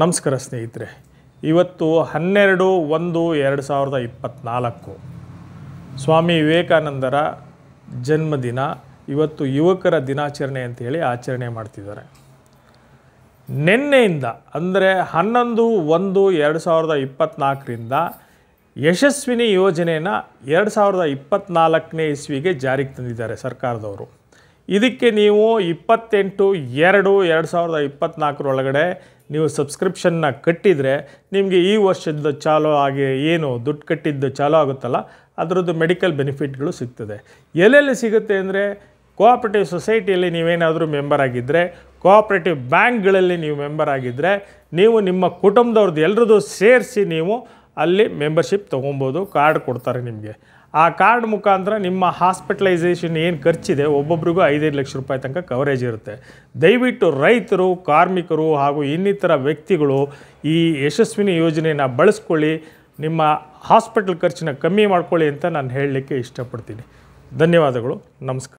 ನಮಸ್ಕಾರ ಸ್ನೇಹಿತರೆ ಇವತ್ತು ಹನ್ನೆರಡು ಒಂದು ಎರಡು ಸಾವಿರದ ಇಪ್ಪತ್ತ್ನಾಲ್ಕು ಸ್ವಾಮಿ ವಿವೇಕಾನಂದರ ಜನ್ಮದಿನ ಇವತ್ತು ಯುವಕರ ದಿನಾಚರಣೆ ಅಂತೇಳಿ ಆಚರಣೆ ಮಾಡ್ತಿದ್ದಾರೆ ನಿನ್ನೆಯಿಂದ ಅಂದರೆ ಹನ್ನೊಂದು ಒಂದು ಎರಡು ಸಾವಿರದ ಇಪ್ಪತ್ತ್ನಾಲ್ಕರಿಂದ ಯಶಸ್ವಿನಿ ಯೋಜನೆಯನ್ನು ಎರಡು ಸಾವಿರದ ಇಪ್ಪತ್ತ್ನಾಲ್ಕನೇ ಇಸ್ವಿಗೆ ಜಾರಿಗೆ ತಂದಿದ್ದಾರೆ ಸರ್ಕಾರದವರು ಇದಕ್ಕೆ ನೀವು ಇಪ್ಪತ್ತೆಂಟು ಎರಡು ಎರಡು ಸಾವಿರದ ಇಪ್ಪತ್ತ್ನಾಲ್ಕರೊಳಗಡೆ ನೀವು ಸಬ್ಸ್ಕ್ರಿಪ್ಷನ್ನ ಕಟ್ಟಿದರೆ ನಿಮಗೆ ಈ ವರ್ಷದ ಚಾಲೋ ಆಗಿ ಏನು ದುಡ್ಡು ಕಟ್ಟಿದ್ದು ಚಾಲೋ ಆಗುತ್ತಲ್ಲ ಅದರದ್ದು ಮೆಡಿಕಲ್ ಬೆನಿಫಿಟ್ಗಳು ಸಿಗ್ತದೆ ಎಲ್ಲೆಲ್ಲಿ ಸಿಗುತ್ತೆ ಅಂದರೆ ಕೋಆಪ್ರೇಟಿವ್ ಸೊಸೈಟಿಯಲ್ಲಿ ನೀವೇನಾದರೂ ಮೆಂಬರ್ ಆಗಿದ್ದರೆ ಕೋಆಪ್ರೇಟಿವ್ ಬ್ಯಾಂಕ್ಗಳಲ್ಲಿ ನೀವು ಮೆಂಬರ್ ಆಗಿದ್ದರೆ ನೀವು ನಿಮ್ಮ ಕುಟುಂಬದವ್ರದ್ದು ಎಲ್ಲರದ್ದು ಸೇರಿಸಿ ನೀವು ಅಲ್ಲಿ ಮೆಂಬರ್ಶಿಪ್ ತೊಗೊಬೋದು ಕಾರ್ಡ್ ಕೊಡ್ತಾರೆ ನಿಮಗೆ ಆ ಕಾರ್ಡ್ ಮುಖಾಂತರ ನಿಮ್ಮ ಹಾಸ್ಪಿಟಲೈಸೇಷನ್ ಏನು ಖರ್ಚಿದೆ ಒಬ್ಬೊಬ್ರಿಗೂ ಐದೈದು ಲಕ್ಷ ರೂಪಾಯಿ ತನಕ ಕವರೇಜ್ ಇರುತ್ತೆ ದಯವಿಟ್ಟು ರೈತರು ಕಾರ್ಮಿಕರು ಹಾಗೂ ಇನ್ನಿತರ ವ್ಯಕ್ತಿಗಳು ಈ ಯಶಸ್ವಿನಿ ಯೋಜನೆಯನ್ನು ಬಳಸ್ಕೊಳ್ಳಿ ನಿಮ್ಮ ಹಾಸ್ಪಿಟಲ್ ಖರ್ಚನ್ನು ಕಮ್ಮಿ ಮಾಡ್ಕೊಳ್ಳಿ ಅಂತ ನಾನು ಹೇಳಲಿಕ್ಕೆ ಇಷ್ಟಪಡ್ತೀನಿ ಧನ್ಯವಾದಗಳು ನಮಸ್ಕಾರ